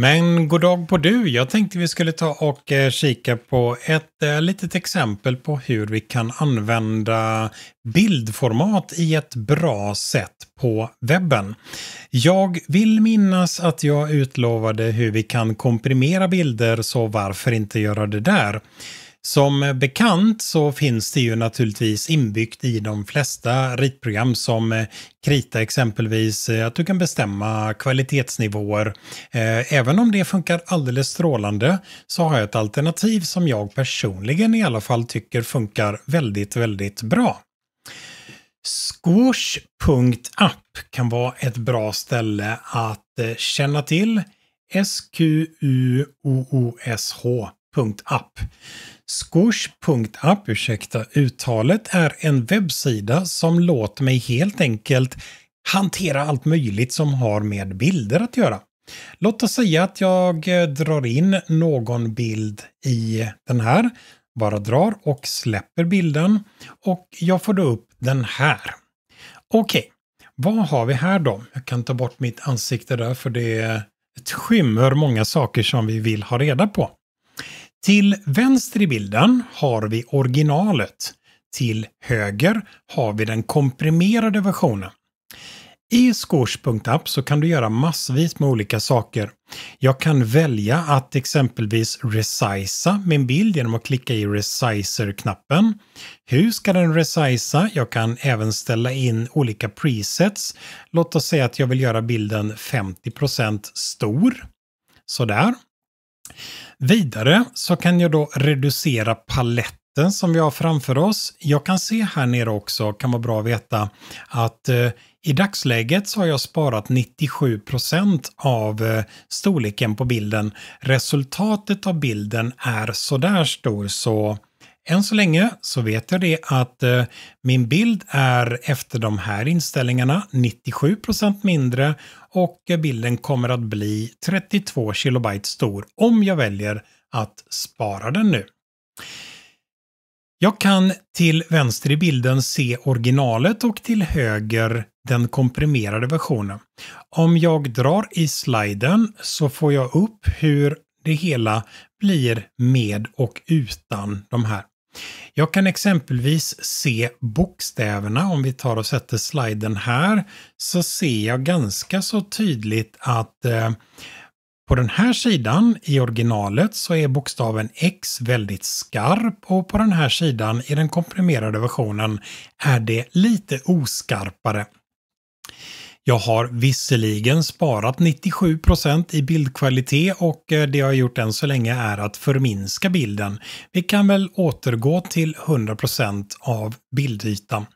Men god dag på du! Jag tänkte vi skulle ta och eh, kika på ett eh, litet exempel på hur vi kan använda bildformat i ett bra sätt på webben. Jag vill minnas att jag utlovade hur vi kan komprimera bilder så varför inte göra det där? Som bekant så finns det ju naturligtvis inbyggt i de flesta ritprogram som eh, Krita exempelvis eh, att du kan bestämma kvalitetsnivåer. Eh, även om det funkar alldeles strålande så har jag ett alternativ som jag personligen i alla fall tycker funkar väldigt, väldigt bra. Squash.app kan vara ett bra ställe att känna till. SQUOOSH.app Squish.app, ursäkta uttalet, är en webbsida som låter mig helt enkelt hantera allt möjligt som har med bilder att göra. Låt oss säga att jag eh, drar in någon bild i den här, bara drar och släpper bilden och jag får då upp den här. Okej, okay. vad har vi här då? Jag kan ta bort mitt ansikte där för det skymmer många saker som vi vill ha reda på. Till vänster i bilden har vi originalet. Till höger har vi den komprimerade versionen. I Squash.app så kan du göra massvis med olika saker. Jag kan välja att exempelvis resiza min bild genom att klicka i Resizer-knappen. Hur ska den resiza? Jag kan även ställa in olika presets. Låt oss säga att jag vill göra bilden 50 stor. Sådär. Vidare så kan jag då reducera paletten som vi har framför oss. Jag kan se här nere också, kan vara bra att veta, att eh, i dagsläget så har jag sparat 97 av eh, storleken på bilden. Resultatet av bilden är sådär stor så än så länge så vet jag det att eh, min bild är efter de här inställningarna 97 procent mindre och bilden kommer att bli 32 kilobyte stor om jag väljer att spara den nu. Jag kan till vänster i bilden se originalet och till höger den komprimerade versionen. Om jag drar i sliden så får jag upp hur det hela blir med och utan de här. Jag kan exempelvis se bokstäverna. Om vi tar och sätter sliden här så ser jag ganska så tydligt att eh, på den här sidan i originalet så är bokstaven X väldigt skarp och på den här sidan i den komprimerade versionen är det lite oskarpare. Jag har visserligen sparat 97 i bildkvalitet och eh, det jag har gjort än så länge är att förminska bilden. Vi kan väl återgå till 100 av bildytan.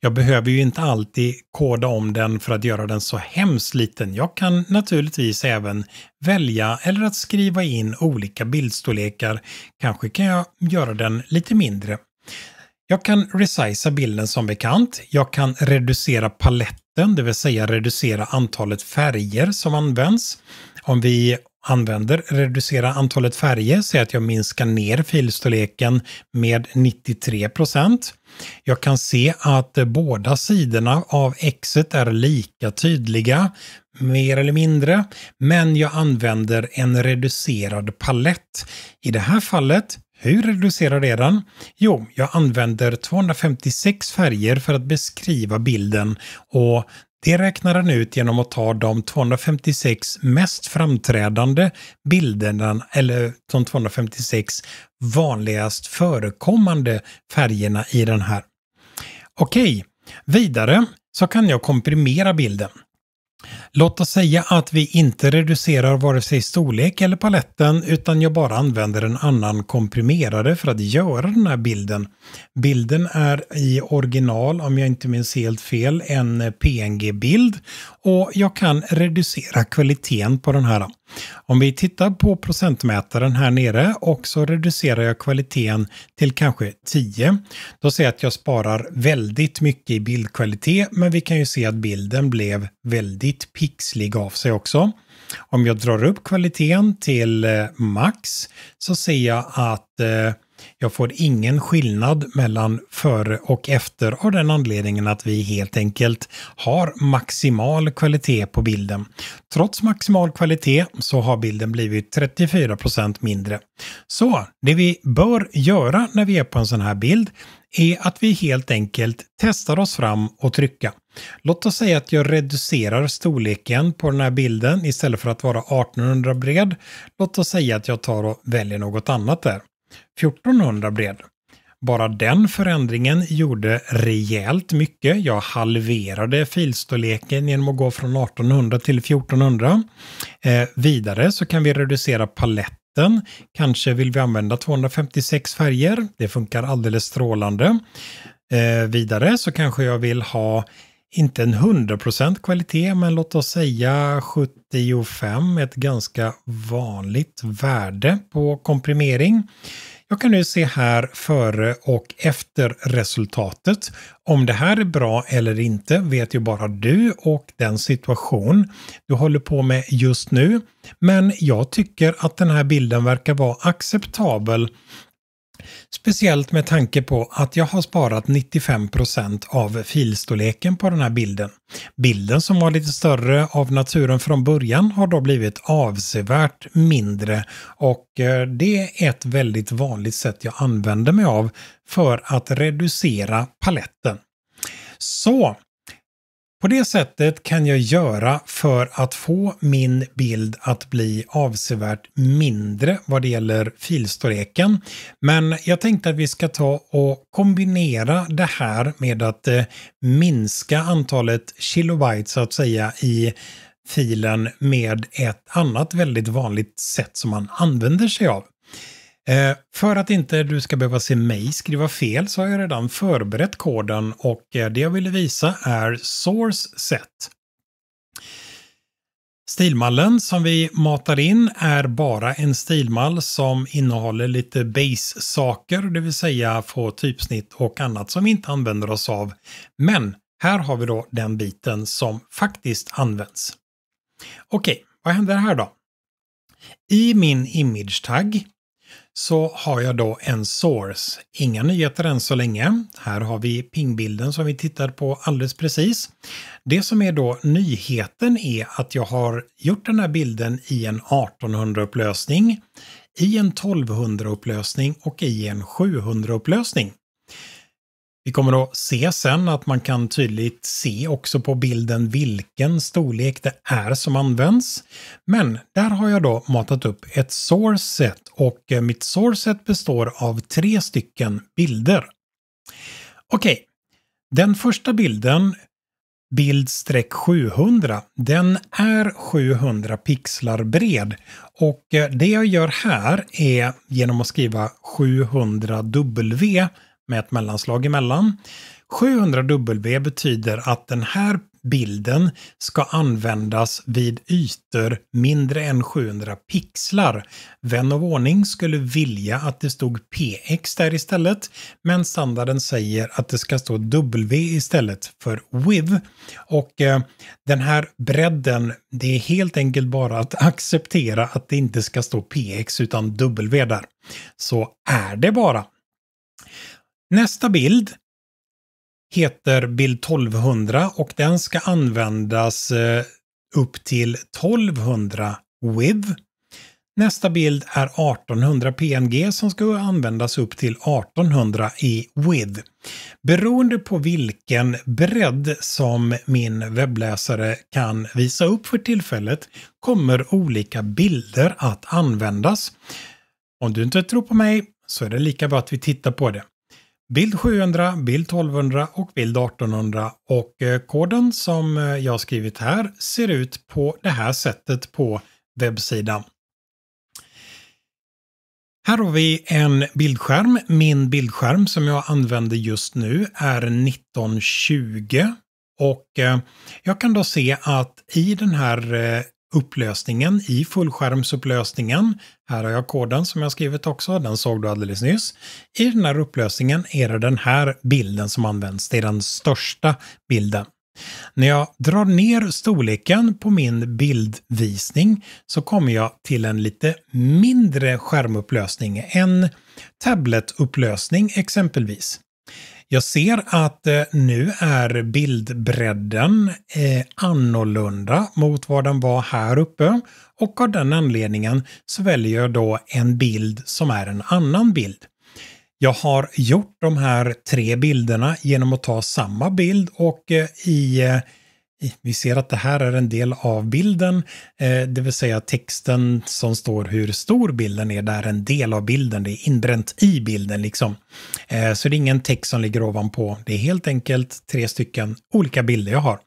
Jag behöver ju inte alltid koda om den för att göra den så hemskt liten. Jag kan naturligtvis även välja eller att skriva in olika bildstorlekar. Kanske kan jag göra den lite mindre. Jag kan resizea bilden som bekant. Jag kan reducera paletten effekten, det vill säga reducera antalet färger som används. Om vi använder reducera antalet färger, så att jag minskar ner filstorleken med 93 Jag kan se att båda sidorna av exet är lika tydliga, mer eller mindre, men jag använder en reducerad palett. I det här fallet hur reducerar det den? Jo, jag använder 256 färger för att beskriva bilden och det räknar den ut genom att ta de 256 mest framträdande bilderna eller de 256 vanligast förekommande färgerna i den här. Okej, vidare så kan jag komprimera bilden. Låt oss säga att vi inte reducerar vare sig storlek eller paletten utan jag bara använder en annan komprimerare för att göra den här bilden. Bilden är i original, om jag inte minns helt fel, en PNG-bild och jag kan reducera kvaliteten på den här. Om vi tittar på procentmätaren här nere och så reducerar jag kvaliteten till kanske 10. Då ser jag att jag sparar väldigt mycket i bildkvalitet men vi kan ju se att bilden blev väldigt pixlig av sig också. Om jag drar upp kvaliteten till eh, max så ser jag att eh, jag får ingen skillnad mellan före och efter av den anledningen att vi helt enkelt har maximal kvalitet på bilden. Trots maximal kvalitet så har bilden blivit 34 mindre. Så det vi bör göra när vi är på en sån här bild är att vi helt enkelt testar oss fram och trycka. Låt oss säga att jag reducerar storleken på den här bilden istället för att vara 1800 bred. Låt oss säga att jag tar och väljer något annat där. 1400 bred. Bara den förändringen gjorde rejält mycket. Jag halverade filstorleken genom att gå från 1800 till 1400. Eh, vidare så kan vi reducera paletten. Kanske vill vi använda 256 färger. Det funkar alldeles strålande. Eh, vidare så kanske jag vill ha inte en 100% kvalitet, men låt oss säga 75, ett ganska vanligt värde på komprimering. Jag kan nu se här före och efter resultatet. Om det här är bra eller inte vet ju bara du och den situation du håller på med just nu. Men jag tycker att den här bilden verkar vara acceptabel Speciellt med tanke på att jag har sparat 95 av filstorleken på den här bilden. Bilden som var lite större av naturen från början har då blivit avsevärt mindre och eh, det är ett väldigt vanligt sätt jag använder mig av för att reducera paletten. Så på det sättet kan jag göra för att få min bild att bli avsevärt mindre vad det gäller filstorleken. Men jag tänkte att vi ska ta och kombinera det här med att eh, minska antalet kilobyte så att säga i filen med ett annat väldigt vanligt sätt som man använder sig av. Eh, för att inte du ska behöva se mig skriva fel så har jag redan förberett koden och eh, det jag ville visa är source set. Stilmallen som vi matar in är bara en stilmall som innehåller lite base-saker, det vill säga få typsnitt och annat som vi inte använder oss av. Men här har vi då den biten som faktiskt används. Okej, vad händer här då? I min image tag så har jag då en source. Inga nyheter än så länge. Här har vi pingbilden som vi tittade på alldeles precis. Det som är då nyheten är att jag har gjort den här bilden i en 1800-upplösning, i en 1200-upplösning och i en 700-upplösning. Vi kommer att se sen att man kan tydligt se också på bilden vilken storlek det är som används. Men där har jag då matat upp ett source set och eh, mitt source set består av tre stycken bilder. Okej, okay. den första bilden bild 700, den är 700 pixlar bred. Och eh, det jag gör här är genom att skriva 700W med ett mellanslag emellan. 700W betyder att den här bilden ska användas vid ytor mindre än 700 pixlar. Vän av ordning skulle vilja att det stod PX där istället, men standarden säger att det ska stå W istället för WIV. Och eh, den här bredden, det är helt enkelt bara att acceptera att det inte ska stå PX utan W där. Så är det bara. Nästa bild heter bild 1200 och den ska användas eh, upp till 1200 WIV. Nästa bild är 1800 PNG som ska användas upp till 1800 i width. Beroende på vilken bredd som min webbläsare kan visa upp för tillfället kommer olika bilder att användas. Om du inte tror på mig så är det lika bra att vi tittar på det bild 700, bild 1200 och bild 1800 och eh, koden som eh, jag skrivit här ser ut på det här sättet på webbsidan. Här har vi en bildskärm. Min bildskärm som jag använder just nu är 1920 och eh, jag kan då se att i den här upplösningen i fullskärmsupplösningen. Här har jag koden som jag skrivit också, den såg du alldeles nyss. I den här upplösningen är det den här bilden som används, det är den största bilden. När jag drar ner storleken på min bildvisning så kommer jag till en lite mindre skärmupplösning, en tabletupplösning exempelvis. Jag ser att eh, nu är bildbredden eh, annorlunda mot vad den var här uppe och av den anledningen så väljer jag då en bild som är en annan bild. Jag har gjort de här tre bilderna genom att ta samma bild och eh, i vi ser att det här är en del av bilden, eh, det vill säga texten som står hur stor bilden är, Det är en del av bilden, det är inbränt i bilden liksom. Eh, så det är ingen text som ligger ovanpå, det är helt enkelt tre stycken olika bilder jag har.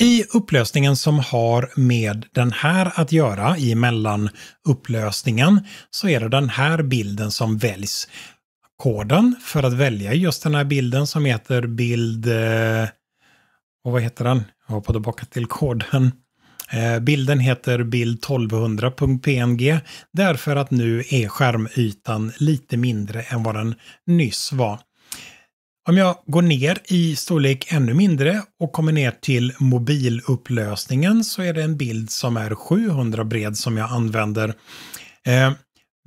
I upplösningen som har med den här att göra, i mellan upplösningen så är det den här bilden som väljs. Koden för att välja just den här bilden som heter bild eh, och vad heter den? Jag hoppade tillbaka till koden. Eh, bilden heter bild 1200.png därför att nu är skärmytan lite mindre än vad den nyss var. Om jag går ner i storlek ännu mindre och kommer ner till mobilupplösningen så är det en bild som är 700 bred som jag använder. Eh,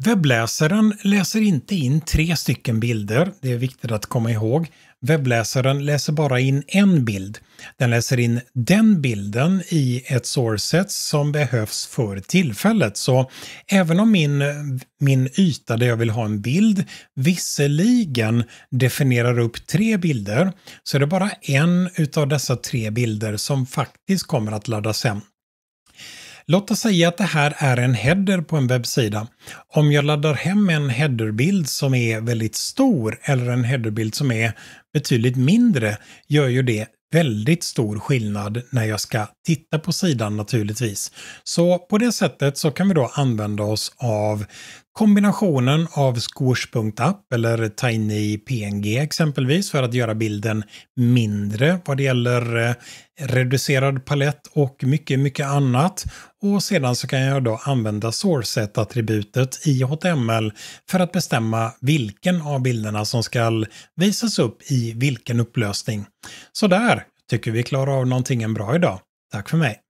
webbläsaren läser inte in tre stycken bilder, det är viktigt att komma ihåg. Webbläsaren läser bara in en bild. Den läser in den bilden i ett sourceset som behövs för tillfället. Så även om min, min yta där jag vill ha en bild visserligen definierar upp tre bilder så är det bara en av dessa tre bilder som faktiskt kommer att laddas hem. Låt oss säga att det här är en header på en webbsida. Om jag laddar hem en headerbild som är väldigt stor eller en headerbild som är betydligt mindre gör ju det väldigt stor skillnad när jag ska titta på sidan naturligtvis. Så på det sättet så kan vi då använda oss av Kombinationen av Squash.app eller Tiny PNG exempelvis för att göra bilden mindre vad det gäller eh, reducerad palett och mycket, mycket annat. Och sedan så kan jag då använda sourceset-attributet i HTML för att bestämma vilken av bilderna som ska visas upp i vilken upplösning. Så där tycker vi klarar av någonting bra idag. Tack för mig!